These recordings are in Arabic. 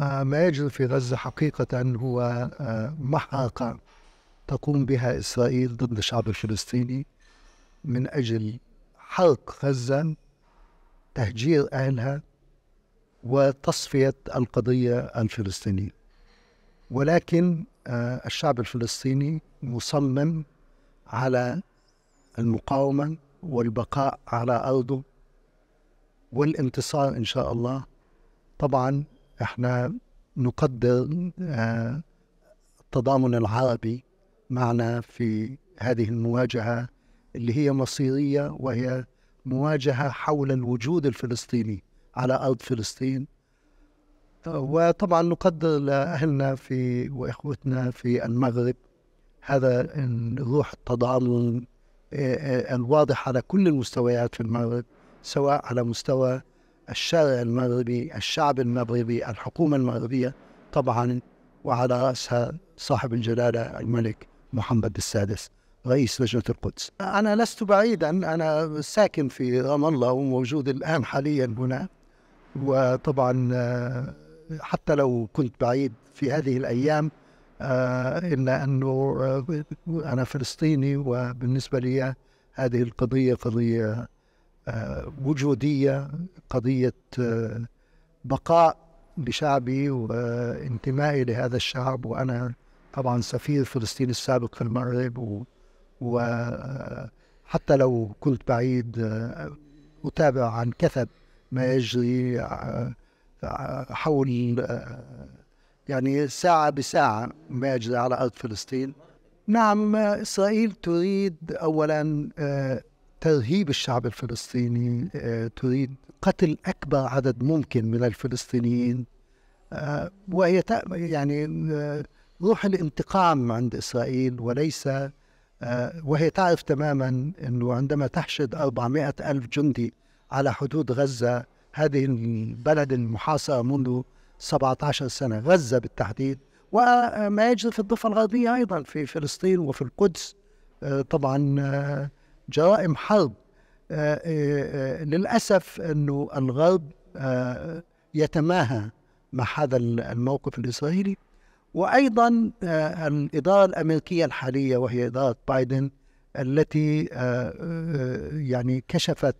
آه، ما يجري في غزة حقيقة هو آه، محاقة تقوم بها إسرائيل ضد الشعب الفلسطيني من أجل حرق غزة تهجير أهلها وتصفية القضية الفلسطينية ولكن آه، الشعب الفلسطيني مصمم على المقاومة والبقاء على أرضه والانتصار إن شاء الله طبعا احنا نقدر التضامن آه، العربي معنا في هذه المواجهة اللي هي مصيرية وهي مواجهة حول الوجود الفلسطيني على أرض فلسطين وطبعا نقدر لأهلنا في وإخوتنا في المغرب هذا روح التضامن آه، آه، الواضح على كل المستويات في المغرب سواء على مستوى الشارع المغربي الشعب المغربي الحكومة المغربية طبعا وعلى رأسها صاحب الجلالة الملك محمد السادس رئيس لجنة القدس أنا لست بعيدا أنا ساكن في رام الله وموجود الآن حاليا هنا وطبعا آه، حتى لو كنت بعيد في هذه الأيام آه، إلا أنه أنا فلسطيني وبالنسبة لي هذه القضية قضية وجودية قضية آه، بقاء لشعبي وانتمائي لهذا الشعب وأنا طبعا سفير فلسطين السابق في المغرب وحتى لو كنت بعيد آه، أتابع عن كثب ما يجري آه، حول يعني ساعة بساعة ما يجري على أرض فلسطين نعم إسرائيل تريد أولا ترهيب الشعب الفلسطيني آه، تريد قتل أكبر عدد ممكن من الفلسطينيين آه، وهي يعني آه، روح الانتقام عند إسرائيل وليس وهي تعرف تماما أنه عندما تحشد 400 ألف جندي على حدود غزة هذه البلد المحاصرة منذ 17 سنة غزة بالتحديد وما يجري في الضفة الغربية أيضا في فلسطين وفي القدس طبعا جرائم حرب آه، آه، آه، للأسف أنه الغرب يتماهى مع هذا الموقف الإسرائيلي وأيضا الإدارة الأمريكية الحالية وهي إدارة بايدن التي يعني كشفت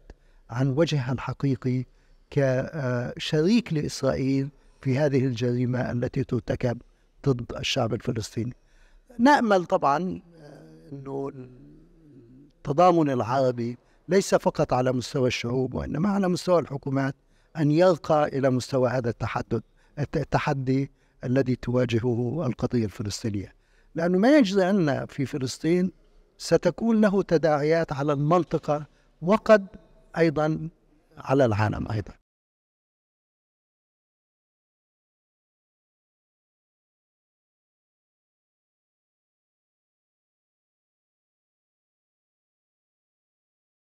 عن وجهها الحقيقي كشريك لإسرائيل في هذه الجريمة التي ترتكب ضد الشعب الفلسطيني نأمل طبعا أنه التضامن العربي ليس فقط على مستوى الشعوب وإنما على مستوى الحكومات أن يرقى إلى مستوى هذا التحدد التحدي الذي تواجهه القضية الفلسطينية لأنه ما يجزي أن في فلسطين ستكون له تداعيات على المنطقة وقد أيضا على العالم أيضا